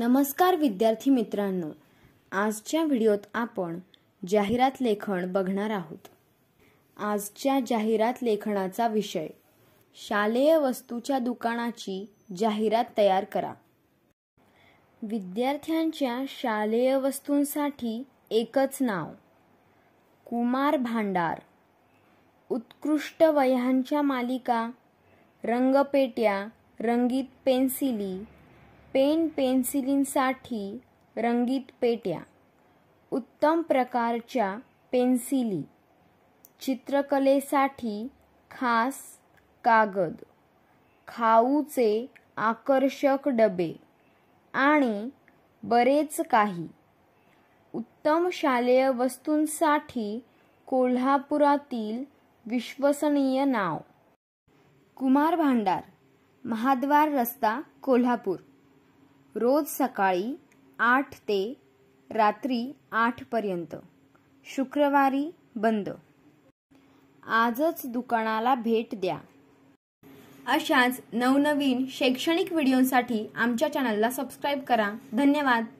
नमस्कार विद्यार्थी मित्रांनो आजच्या व्हिडिओत आपण जाहिरात लेखन बघणार आहोत आजच्या जाहिरात लेखनाचा विषय शालेय वस्तूच्या दुकानाची जाहिरात तयार करा विद्यार्थ्यांच्या शालेय वस्तूंसाठी एकच नाव कुमार भांडार उत्कृष्ट वह्यांच्या मालिका रंगपेट्या रंगीत पेन्सिली पेन पेन्सिलींसाठी रंगीत पेट्या उत्तम प्रकारच्या पेन्सिली चित्रकलेसाठी खास कागद खाऊचे आकर्षक डबे आणि बरेच काही उत्तम शालेय वस्तूंसाठी कोल्हापुरातील विश्वसनीय नाव कुमार भांडार महाद्वार रस्ता कोल्हापूर रोज सकाळी आठ ते रात्री आठपर्यंत शुक्रवारी बंद आजच दुकानाला भेट द्या अशाच नवनवीन शैक्षणिक व्हिडिओसाठी आमच्या चॅनलला सबस्क्राईब करा धन्यवाद